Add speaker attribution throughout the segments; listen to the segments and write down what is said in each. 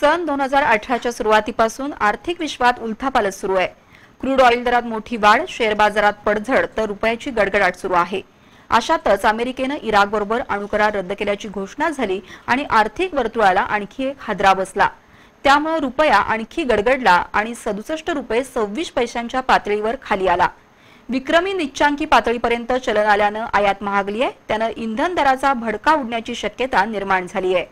Speaker 1: सन दोन हजार अठराच्या सुरुवातीपासून आर्थिक विश्वात उलथापालच सुरू आहे क्रूड ऑइल दरात मोठी वाढ शेअर बाजारात पडझड तर रुपयाची गडगडाट सुरू आहे अशातच अमेरिकेनं इराकबरोबर अणुकरार रद्द केल्याची घोषणा झाली आणि आर्थिक वर्तुळाला आणखी एक हादरा बसला त्यामुळे रुपया आणखी गडगडला आणि सदुसष्ट रुपये सव्वीस पैशांच्या पातळीवर खाली आला विक्रमी निच्चांकी पातळीपर्यंत चलन आल्यानं आयात महागली आहे त्यानं इंधन दराचा भडका उडण्याची शक्यता निर्माण झाली आहे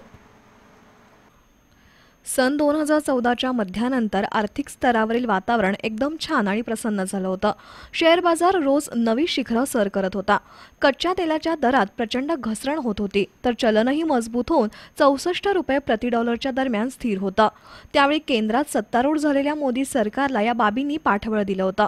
Speaker 2: सन दोन हजार चौदाच्या मध्यानंतर आर्थिक स्तरावरील वातावरण एकदम छान आणि प्रसन्न झालं होतं शेअर बाजार रोज नवी शिखरं सर करत होता कच्च्या तेलाच्या दरात प्रचंड घसरण होत होती तर चलनही मजबूत होऊन चौसष्ट रुपये प्रति डॉलरच्या दरम्यान स्थिर होतं त्यावेळी केंद्रात सत्तारूढ झालेल्या मोदी सरकारला या बाबींनी पाठबळ दिलं होतं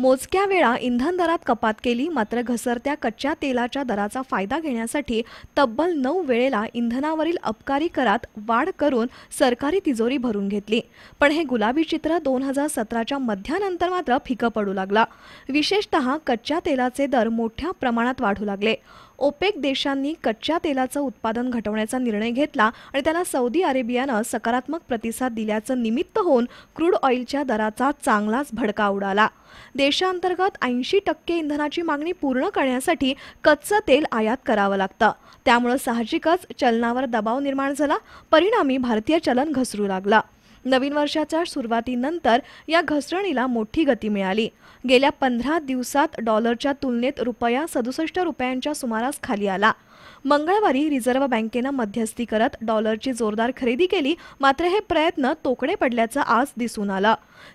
Speaker 2: मोजक्या वेळा इंधन दरात कपात केली मात्र घसरत्या कच्च्या तेलाच्या दराचा फायदा घेण्यासाठी तब्बल नऊ वेळेला इंधनावरील अबकारी करात वाढ करून सरकारी तिजोरी भरून घेतली पण हे गुलाबी चित्र दोन हजार सतराच्या मध्यानंतर मात्र फिकं पडू लागला विशेषतः कच्च्या तेलाचे दर मोठ्या प्रमाणात वाढू लागले ओपेक देशांनी कच्च्या तेलाचं उत्पादन घटवण्याचा निर्णय घेतला आणि त्याला सौदी अरेबियानं सकारात्मक प्रतिसाद दिल्याचं निमित्त होऊन क्रूड ऑइलच्या दराचा चांगलाच भडका उडाला देशांतर्गत ऐंशी टक्के इंधनाची मागणी पूर्ण करण्यासाठी कच्चं तेल आयात करावं लागतं त्यामुळं साहजिकच चलनावर दबाव निर्माण झाला परिणामी भारतीय चलन घसरू लागला नवीन वर्षाच्या सुरुवातीनंतर या घसरणीला मोठी गती मिळाली गेल्या पंधरा दिवसात डॉलरच्या तुलनेत रुपया सदुसष्ट रुपयांच्या सुमारास खाली आला मंगळवारी रिझर्व्ह बँकेनं मध्यस्थी करत डॉलरची जोरदार खरेदी केली मात्र हे प्रयत्न तोकडे पडल्याचं आज दिसून आलं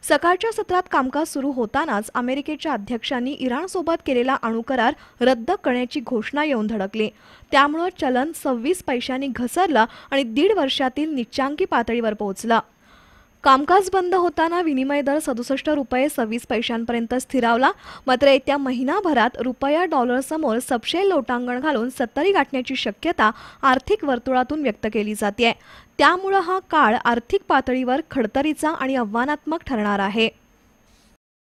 Speaker 2: सकाळच्या सत्रात कामकाज सुरू होतानाच अमेरिकेच्या अध्यक्षांनी इराणसोबत केलेला अणुकरार रद्द करण्याची घोषणा येऊन धडकली त्यामुळं चलन सव्वीस पैशांनी घसरलं आणि दीड वर्षातील निच्चांकी पातळीवर पोहोचलं कामकाज बंद होताना विनिमय दर सदुसष्ट रुपये सव्वीस पैशांपर्यंत स्थिरावला मात्र येत्या महिनाभरात रुपया डॉलरसमोर सबशेल लोटांगण घालून सत्तरी गाठण्याची शक्यता आर्थिक वर्तुळातून व्यक्त केली जाते त्यामुळं हा काळ आर्थिक पातळीवर खडतरीचा आणि आव्हानात्मक ठरणार आहे